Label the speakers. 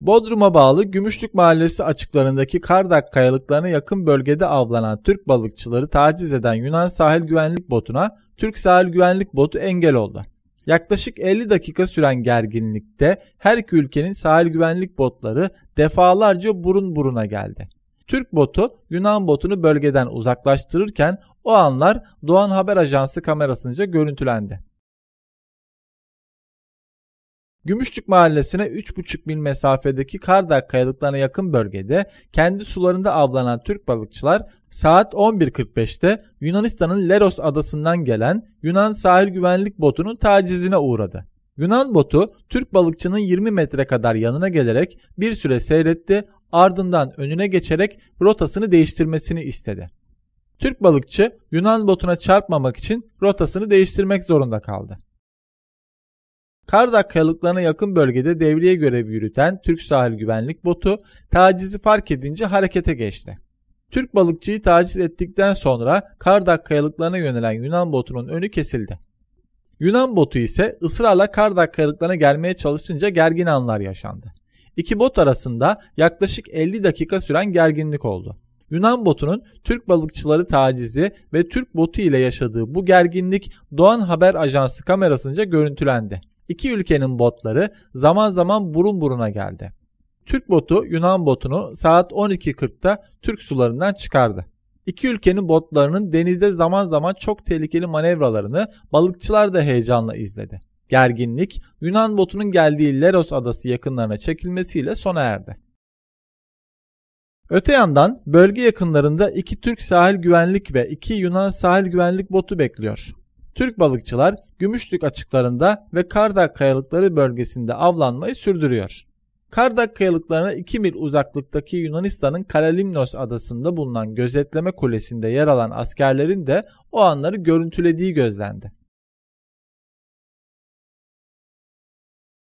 Speaker 1: Bodrum'a bağlı Gümüşlük Mahallesi açıklarındaki Kardak kayalıklarına yakın bölgede avlanan Türk balıkçıları taciz eden Yunan sahil güvenlik botuna Türk sahil güvenlik botu engel oldu. Yaklaşık 50 dakika süren gerginlikte her iki ülkenin sahil güvenlik botları defalarca burun buruna geldi. Türk botu Yunan botunu bölgeden uzaklaştırırken o anlar Doğan Haber Ajansı kamerasınca görüntülendi. Gümüşlük Mahallesi'ne 3,5 mil mesafedeki Kardak kayalıklarına yakın bölgede kendi sularında avlanan Türk balıkçılar saat 11.45'te Yunanistan'ın Leros adasından gelen Yunan sahil güvenlik botunun tacizine uğradı. Yunan botu Türk balıkçının 20 metre kadar yanına gelerek bir süre seyretti ardından önüne geçerek rotasını değiştirmesini istedi. Türk balıkçı Yunan botuna çarpmamak için rotasını değiştirmek zorunda kaldı. Kardak kayalıklarına yakın bölgede devriye görevi yürüten Türk sahil güvenlik botu tacizi fark edince harekete geçti. Türk balıkçıyı taciz ettikten sonra Kardak kayalıklarına yönelen Yunan botunun önü kesildi. Yunan botu ise ısrarla Kardak kayalıklarına gelmeye çalışınca gergin anlar yaşandı. İki bot arasında yaklaşık 50 dakika süren gerginlik oldu. Yunan botunun Türk balıkçıları tacizi ve Türk botu ile yaşadığı bu gerginlik Doğan Haber Ajansı kamerasınca görüntülendi. İki ülkenin botları zaman zaman burun buruna geldi. Türk botu Yunan botunu saat 12.40'da Türk sularından çıkardı. İki ülkenin botlarının denizde zaman zaman çok tehlikeli manevralarını balıkçılar da heyecanla izledi. Gerginlik Yunan botunun geldiği Leros adası yakınlarına çekilmesiyle sona erdi. Öte yandan bölge yakınlarında iki Türk sahil güvenlik ve iki Yunan sahil güvenlik botu bekliyor. Türk balıkçılar Gümüşlük açıklarında ve Kardak kayalıkları bölgesinde avlanmayı sürdürüyor. Kardak kayalıklarına 2 mil uzaklıktaki Yunanistan'ın Karalimnos adasında bulunan gözetleme kulesinde yer alan askerlerin de o anları görüntülediği gözlendi.